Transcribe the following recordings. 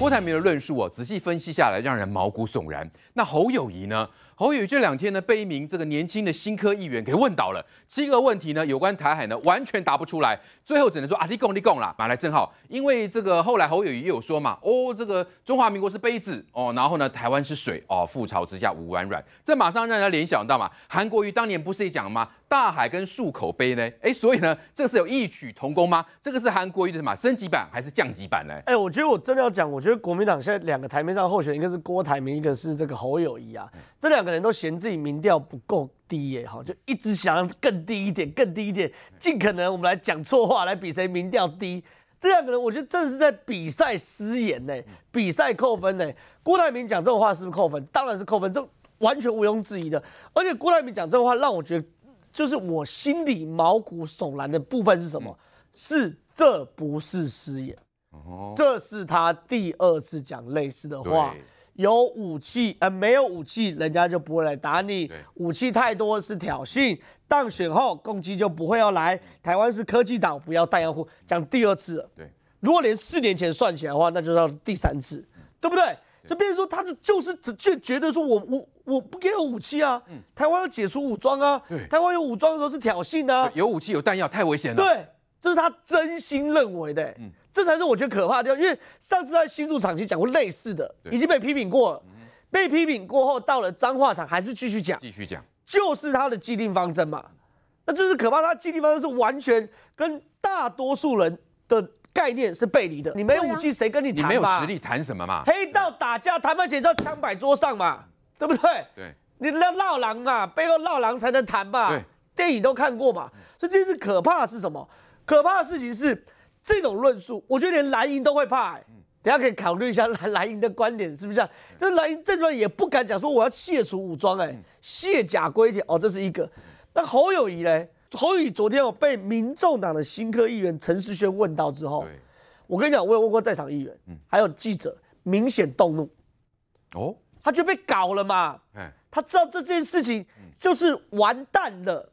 郭台铭的论述哦，仔细分析下来，让人毛骨悚然。那侯友谊呢？侯友宜这两天呢，被一名这个年轻的新科议员给问倒了，七个问题呢，有关台海呢，完全答不出来，最后只能说啊，你共你共啦，马来正好。因为这个后来侯友谊有说嘛，哦，这个中华民国是杯子哦，然后呢，台湾是水哦，覆巢之下无完卵，这马上让人联想到嘛，韩国瑜当年不是也讲吗，大海跟漱口杯呢？哎，所以呢，这是有异曲同工吗？这个是韩国瑜的什么升级版还是降级版呢？哎，我觉得我真的要讲，我觉得国民党现在两个台面上候选，一个是郭台铭，一个是这个侯友谊啊，这两个。人都嫌自己民调不够低耶，哈，就一直想要更低一点，更低一点，尽可能我们来讲错话，来比谁民调低。这两个人，我觉得这是在比赛失言呢，比赛扣分呢。郭台铭讲这种话是不是扣分？当然是扣分，这完全毋庸置疑的。而且郭台铭讲这种话，让我觉得就是我心里毛骨悚然的部分是什么？是这不是失言？这是他第二次讲类似的话。有武器，呃，没有武器，人家就不会来打你。武器太多是挑衅。当选后攻击就不会要来。台湾是科技党，不要弹药库，讲第二次。对，如果连四年前算起来的话，那就到第三次，对不对？所以成说他就就是就觉得说，我我我不给武器啊，台湾要解除武装啊，台湾有武装的时候是挑衅啊，有武器有弹药太危险了。对，这是他真心认为的。嗯。这才是我觉得可怕的地方。因为上次在新竹厂区讲过类似的，已经被批评过了。被批评过后，到了彰化厂还是继续讲，继续讲，就是他的既定方针嘛。那就是可怕，他既定方针是完全跟大多数人的概念是背离的。你没武器，谁跟你谈嘛？你没有实力谈什么嘛？黑道打架谈不起就叫枪摆桌上嘛，对不对？对，你要闹狼嘛，背后闹狼才能谈嘛。对，电影都看过嘛。所以这是可怕是什么？可怕的事情是。这种论述，我觉得连蓝营都会怕。哎，等下可以考虑一下蓝 蓝营的观点是不是这样？那蓝营这边也不敢讲说我要卸除武装，哎，卸甲归田。哦，这是一个。但侯友谊呢？侯友昨天我被民众党的新科议员陈世萱问到之后，我跟你讲，我有问过在场议员，还有记者，明显动怒。哦，他就被搞了嘛？哎。他知道这件事情就是完蛋了，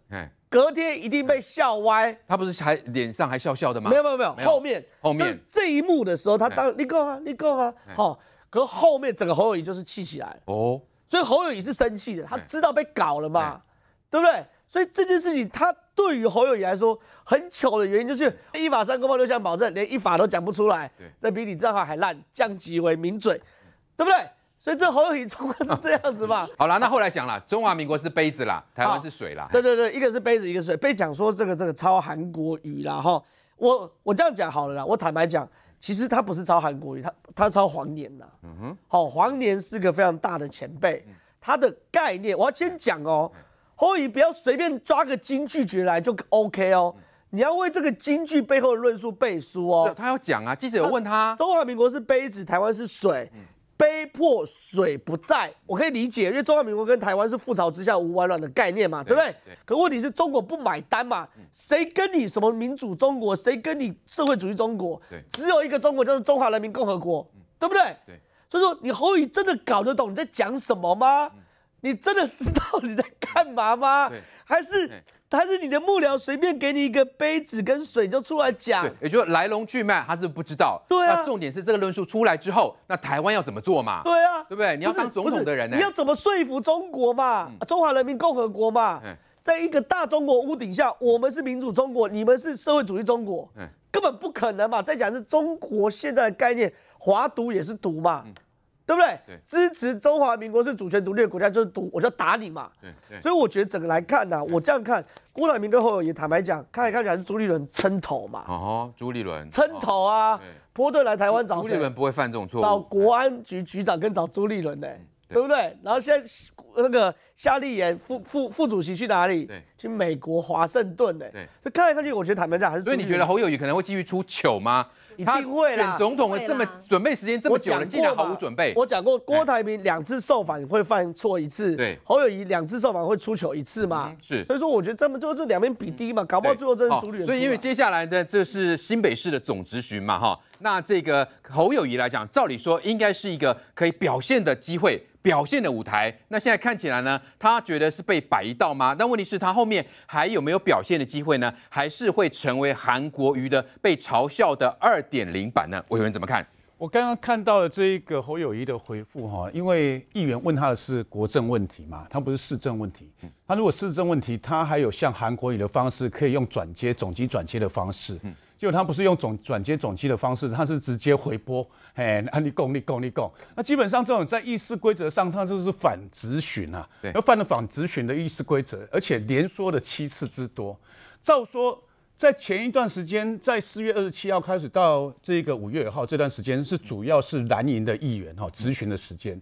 隔天一定被笑歪。他不是还脸上还笑笑的吗？没有没有没有，后面后面这这一幕的时候，他当你够啊，你够啊，好，可是后面整个侯友谊就是气起来哦，所以侯友谊是生气的，他知道被搞了嘛，对不对？所以这件事情他对于侯友谊来说很糗的原因就是一法三公报六项保证，连一法都讲不出来，那比你账号还烂，降级为名嘴，对不对？所以这侯友中说是这样子嘛？好了，那后来讲了，中华民国是杯子啦，台湾是水啦。对对对，一个是杯子，一个水。被讲说这个这个抄韩国语啦，哈，我我这样讲好了啦。我坦白讲，其实他不是抄韩国语，他他抄黄年啦。嗯哼。好，黄年是个非常大的前辈，他的概念我要先讲哦。侯友不要随便抓个京剧角来就 OK 哦，你要为这个京剧背后的论述背书哦。他要讲啊，记者有问他，中华民国是杯子，台湾是水。杯破水不在我可以理解，因为中华民国跟台湾是覆巢之下无完卵的概念嘛，对不对？可问题是中国不买单嘛？谁跟你什么民主中国？谁跟你社会主义中国？只有一个中国，就是中华人民共和国，对不对？对，所以说你侯宇真的搞得懂你在讲什么吗？你真的知道你在干嘛吗？还是？他是你的幕僚，随便给你一个杯子跟水就出来讲，也就是来龙去脉他是不知道。对啊，重点是这个论述出来之后，那台湾要怎么做嘛？对啊，对不对？你要当总统的人呢，你要怎么说服中国嘛？中华人民共和国嘛，在一个大中国屋顶下，我们是民主中国，你们是社会主义中国，根本不可能嘛！再讲是中国现在的概念，华独也是独嘛。对不对？支持中华民国是主权独立的国家，就是赌，我就打你嘛。对对。所以我觉得整个来看呢，我这样看，郭台铭跟侯友宜坦白讲，看起来是朱立伦撑头嘛。哦吼，朱立伦撑头啊！波顿来台湾找朱立伦不会犯这种错，找国安局局长跟找朱立伦呢，对不对？然后现在。那个夏立言副副副主席去哪里？对，去美国华盛顿哎。对，所以看来看去，我觉得坦白讲还是。所以你觉得侯友谊可能会继续出糗吗？一定会选总统的这么准备时间这么久了，竟然毫无准备。我讲过，郭台铭两次受访会犯错一次。对，侯友谊两次受访会出糗一次嘛。是。所以说，我觉得这么就这两边比低嘛，搞不好最后真是朱立伦。所以因为接下来的这是新北市的总执询嘛，哈。那这个侯友谊来讲，照理说应该是一个可以表现的机会、表现的舞台。那现在看。看起来呢，他觉得是被摆一道吗？但问题是，他后面还有没有表现的机会呢？还是会成为韩国瑜的被嘲笑的二点零版呢？委员怎么看？我刚刚看到的这一个侯友谊的回复哈，因为议员问他的是国政问题嘛，他不是市政问题。嗯，他如果市政问题，他还有像韩国瑜的方式，可以用转接总机转接的方式。嗯。就他不是用总转接总机的方式，他是直接回拨，那你讲你讲你讲，那基本上这种在议事规则上，他就是反直询啊。对，犯了反直询的议事规则，而且连说了七次之多。照说，在前一段时间，在四月二十七号开始到这个五月二号这段时间，是主要是蓝营的议员哈直询的时间。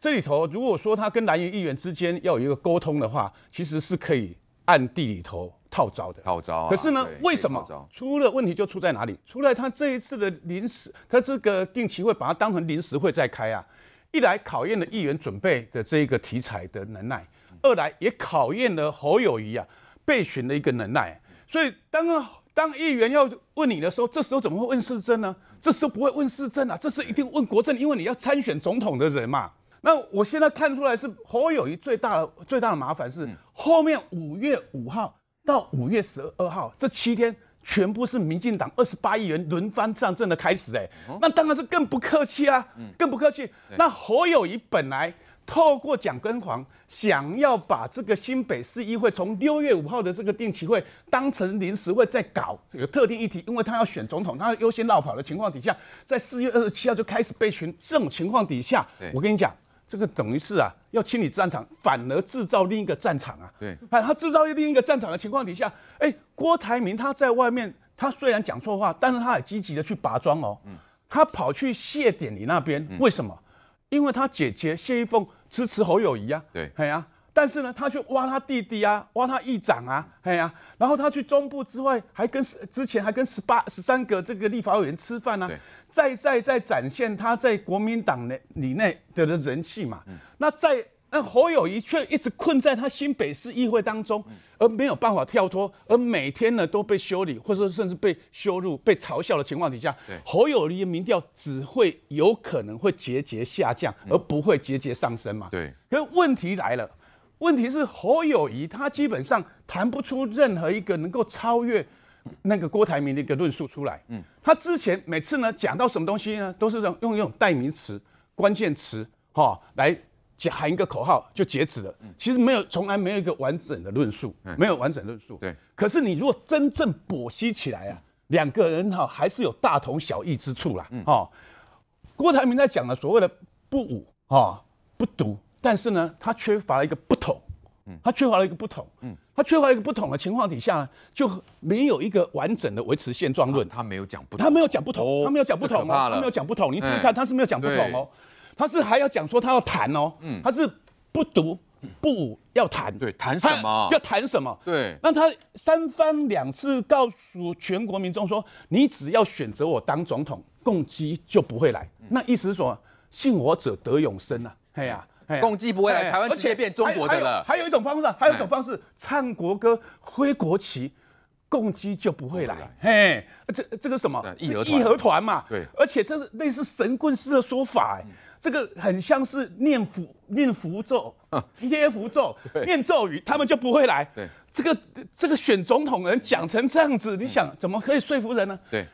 这里头，如果说他跟蓝营议员之间要有一个沟通的话，其实是可以暗地里头。号召的号召，可是呢，为什么出了问题就出在哪里？出来他这一次的临时，他这个定期会把它当成临时会再开啊！一来考验了议员准备的这一个题材的能耐，二来也考验了侯友谊啊备选的一个能耐。所以当当议员要问你的时候，这时候怎么会问市政呢？这时候不会问市政啊，这是一定问国政，因为你要参选总统的人嘛。那我现在看出来是侯友谊最大的最大的麻烦是后面五月五号。到五月十二号，这七天全部是民进党二十八亿元轮番上阵的开始，哎，那当然是更不客气啊，更不客气。那侯友谊本来透过蒋根黄想要把这个新北市议会从六月五号的这个定期会当成临时会在搞有特定议题，因为他要选总统，他要优先绕跑的情况底下，在四月二十七号就开始被群，这种情况底下，我跟你讲，这个等于是啊。要清理战场，反而制造另一个战场啊！对，反他制造另一个战场的情况底下，哎，郭台铭他在外面，他虽然讲错话，但是他也积极的去拔桩哦。嗯，他跑去谢典礼那边，为什么？因为他姐姐谢一峰支持侯友谊啊。对，嘿呀。但是呢，他去挖他弟弟啊，挖他议长啊，哎呀，然后他去中部之外，还跟之前还跟十八十三个这个立法委员吃饭呢，再再再展现他在国民党内里内的的人气嘛。那在那侯友谊却一直困在他新北市议会当中，而没有办法跳脱，而每天呢都被修理，或者说甚至被羞辱、被嘲笑的情况底下，侯友谊的民调只会有可能会节节下降，而不会节节上升嘛。对，可问题来了。问题是侯友谊，他基本上谈不出任何一个能够超越那个郭台铭的一个论述出来。嗯，他之前每次呢讲到什么东西呢，都是用用代名词、关键词，哈，来喊一个口号就截止了。其实没有，从来没有一个完整的论述，没有完整论述。对。可是你如果真正剖析起来啊，两个人哈还是有大同小异之处啦。哦，郭台铭在讲的所谓的不武哈不独。但是呢，他缺乏了一个不同，嗯，他缺乏了一个不同，嗯，他缺乏一个不同的情况底下呢，就没有一个完整的维持现状论，他没有讲不，同，他没有讲不同，他没有讲不统，他没有讲不同。你注意看他是没有讲不同哦，他是还要讲说他要谈哦，嗯，他是不读不武要谈，对，谈什么？要谈什么？对，那他三番两次告诉全国民众说，你只要选择我当总统，共济就不会来，那意思是说信我者得永生啊，哎呀。共济不会来台湾，窃变中国的了。还有一种方式，还有一种方式，唱国歌、挥国旗，共济就不会来。嘿，这这个什么义义和团嘛？对，而且这是类似神棍式的说法，哎，这个很像是念符念符咒贴符咒，念咒语，他们就不会来。对，这个这个选总统人讲成这样子，你想怎么可以说服人呢？对。